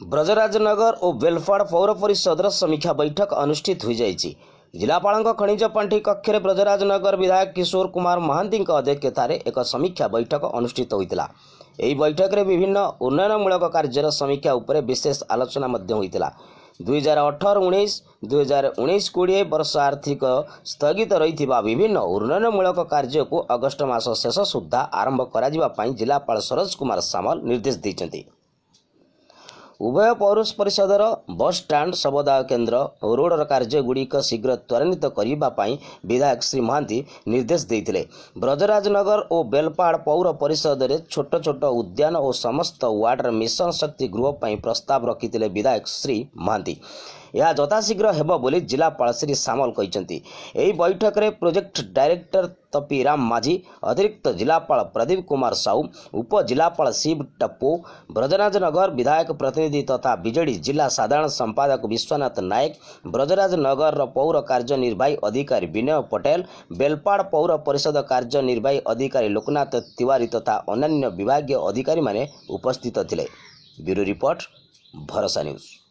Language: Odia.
ବ୍ରଜରାଜନଗର ଓ ବେଲପାଡ଼ ପୌର ପରିଷଦର ସମୀକ୍ଷା ବୈଠକ ଅନୁଷ୍ଠିତ ହୋଇଯାଇଛି ଜିଲ୍ଲାପାଳଙ୍କ ଖଣିଜ ପାଣ୍ଠି କକ୍ଷରେ ବ୍ରଜରାଜନଗର ବିଧାୟକ କିଶୋର କୁମାର ମହାନ୍ତିଙ୍କ ଅଧ୍ୟକ୍ଷତାରେ ଏକ ସମୀକ୍ଷା ବୈଠକ ଅନୁଷ୍ଠିତ ହୋଇଥିଲା ଏହି ବୈଠକରେ ବିଭିନ୍ନ ଉନ୍ନୟନମୂଳକ କାର୍ଯ୍ୟର ସମୀକ୍ଷା ଉପରେ ବିଶେଷ ଆଲୋଚନା ମଧ୍ୟ ହୋଇଥିଲା ଦୁଇହଜାର ଅଠର ଉଣେଇଶ ଦୁଇହଜାର ଉଣେଇଶ କୋଡ଼ିଏ ବର୍ଷ ଆର୍ଥିକ ସ୍ଥଗିତ ରହିଥିବା ବିଭିନ୍ନ ଉନ୍ନୟନମୂଳକ କାର୍ଯ୍ୟକୁ ଅଗଷ୍ଟ ମାସ ଶେଷ ସୁଦ୍ଧା ଆରମ୍ଭ କରାଯିବା ପାଇଁ ଜିଲ୍ଲାପାଳ ସରୋଜ କୁମାର ସାମଲ ନିର୍ଦ୍ଦେଶ ଦେଇଛନ୍ତି ଉଭୟ ପୌର ପରିଷଦର ବସ୍ଷ୍ଟାଣ୍ଡ ଶବଦାୟ କେନ୍ଦ୍ର ଓ ରୋଡ଼ର କାର୍ଯ୍ୟଗୁଡ଼ିକ ଶୀଘ୍ର ତ୍ୱରାନ୍ୱିତ କରିବା ପାଇଁ ବିଧାୟକ ଶ୍ରୀ ମହାନ୍ତି ନିର୍ଦ୍ଦେଶ ଦେଇଥିଲେ ବ୍ରଜରାଜନଗର ଓ ବେଲପାହାଡ଼ ପୌର ପରିଷଦରେ ଛୋଟ ଛୋଟ ଉଦ୍ୟାନ ଓ ସମସ୍ତ ୱାର୍ଡ଼ର ମିଶନ ଶକ୍ତି ଗୃହ ପାଇଁ ପ୍ରସ୍ତାବ ରଖିଥିଲେ ବିଧାୟକ ଶ୍ରୀ ମହାନ୍ତି ଏହା ଯଥାଶୀଘ୍ର ହେବ ବୋଲି ଜିଲ୍ଲାପାଳ ଶ୍ରୀ ସାମଲ କହିଛନ୍ତି ଏହି ବୈଠକରେ ପ୍ରୋଜେକ୍ଟ ଡାଇରେକ୍ଟର ତପି ରାମ ମାଝୀ ଅତିରିକ୍ତ ଜିଲ୍ଲାପାଳ ପ୍ରଦୀପ କୁମାର ସାହୁ ଉପଜିଲ୍ଲାପାଳ ଶିବ ଟପୁ ବ୍ରଜରାଜନଗର ବିଧାୟକ ପ୍ରତିନିଧି ତଥା ବିଜେଡ଼ି ଜିଲ୍ଲା ସାଧାରଣ ସମ୍ପାଦକ ବିଶ୍ୱନାଥ ନାୟକ ବ୍ରଜରାଜନଗରର ପୌର କାର୍ଯ୍ୟନିର୍ବାହୀ ଅଧିକାରୀ ବିନୟ ପଟେଲ ବେଲପାଡ଼ ପୌର ପରିଷଦ କାର୍ଯ୍ୟନିର୍ବାହୀ ଅଧିକାରୀ ଲୋକନାଥ ତିୱାରୀ ତଥା ଅନ୍ୟାନ୍ୟ ବିଭାଗୀୟ ଅଧିକାରୀମାନେ ଉପସ୍ଥିତ ଥିଲେ ବ୍ୟୁରୋ ରିପୋର୍ଟ ଭରସା ନ୍ୟୁଜ୍